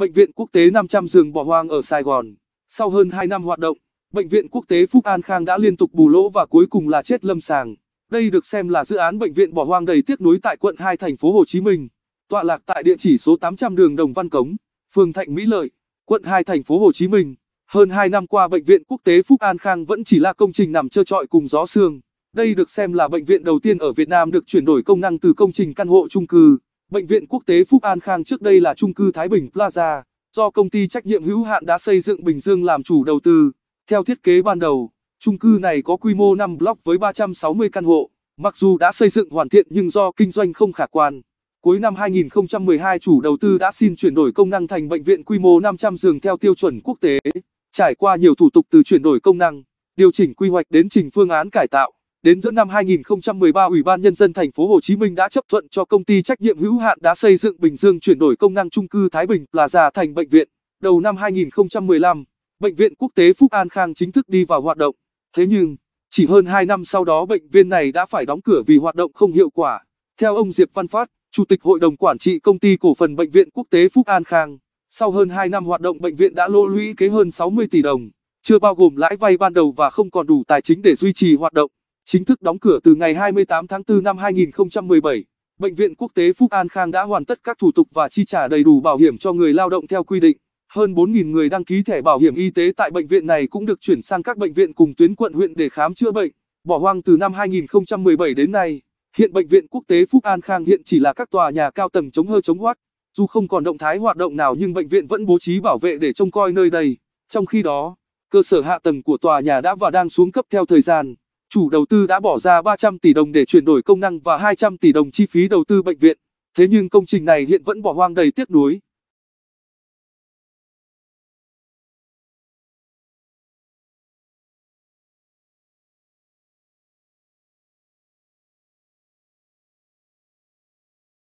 Bệnh viện Quốc tế 500 giường bỏ hoang ở Sài Gòn. Sau hơn 2 năm hoạt động, Bệnh viện Quốc tế Phúc An Khang đã liên tục bù lỗ và cuối cùng là chết lâm sàng. Đây được xem là dự án bệnh viện bỏ hoang đầy tiếc nuối tại quận 2 thành phố Hồ Chí Minh, tọa lạc tại địa chỉ số 800 đường Đồng Văn Cống, phường Thạnh Mỹ Lợi, quận 2 thành phố Hồ Chí Minh. Hơn 2 năm qua bệnh viện quốc tế Phúc An Khang vẫn chỉ là công trình nằm trơ trọi cùng gió sương. Đây được xem là bệnh viện đầu tiên ở Việt Nam được chuyển đổi công năng từ công trình căn hộ chung cư Bệnh viện Quốc tế Phúc An Khang trước đây là trung cư Thái Bình Plaza, do công ty trách nhiệm hữu hạn đã xây dựng Bình Dương làm chủ đầu tư. Theo thiết kế ban đầu, trung cư này có quy mô 5 block với 360 căn hộ, mặc dù đã xây dựng hoàn thiện nhưng do kinh doanh không khả quan. Cuối năm 2012 chủ đầu tư đã xin chuyển đổi công năng thành bệnh viện quy mô 500 giường theo tiêu chuẩn quốc tế, trải qua nhiều thủ tục từ chuyển đổi công năng, điều chỉnh quy hoạch đến trình phương án cải tạo. Đến giữa năm 2013, Ủy ban nhân dân thành phố Hồ Chí Minh đã chấp thuận cho công ty trách nhiệm hữu hạn đã xây dựng Bình Dương chuyển đổi công năng chung cư Thái Bình Plaza thành bệnh viện. Đầu năm 2015, bệnh viện quốc tế Phúc An Khang chính thức đi vào hoạt động. Thế nhưng, chỉ hơn 2 năm sau đó bệnh viện này đã phải đóng cửa vì hoạt động không hiệu quả. Theo ông Diệp Văn Phát, Chủ tịch Hội đồng Quản trị Công ty Cổ phần Bệnh viện Quốc tế Phúc An Khang, sau hơn 2 năm hoạt động bệnh viện đã lỗ lũy kế hơn 60 tỷ đồng, chưa bao gồm lãi vay ban đầu và không còn đủ tài chính để duy trì hoạt động. Chính thức đóng cửa từ ngày 28 tháng 4 năm 2017, Bệnh viện Quốc tế Phúc An Khang đã hoàn tất các thủ tục và chi trả đầy đủ bảo hiểm cho người lao động theo quy định. Hơn 4.000 người đăng ký thẻ bảo hiểm y tế tại bệnh viện này cũng được chuyển sang các bệnh viện cùng tuyến quận huyện để khám chữa bệnh. Bỏ hoang từ năm 2017 đến nay, hiện Bệnh viện Quốc tế Phúc An Khang hiện chỉ là các tòa nhà cao tầng chống hơ chống hoác. Dù không còn động thái hoạt động nào nhưng bệnh viện vẫn bố trí bảo vệ để trông coi nơi đây. Trong khi đó, cơ sở hạ tầng của tòa nhà đã và đang xuống cấp theo thời gian chủ đầu tư đã bỏ ra 300 tỷ đồng để chuyển đổi công năng và 200 tỷ đồng chi phí đầu tư bệnh viện. Thế nhưng công trình này hiện vẫn bỏ hoang đầy tiếc nuối.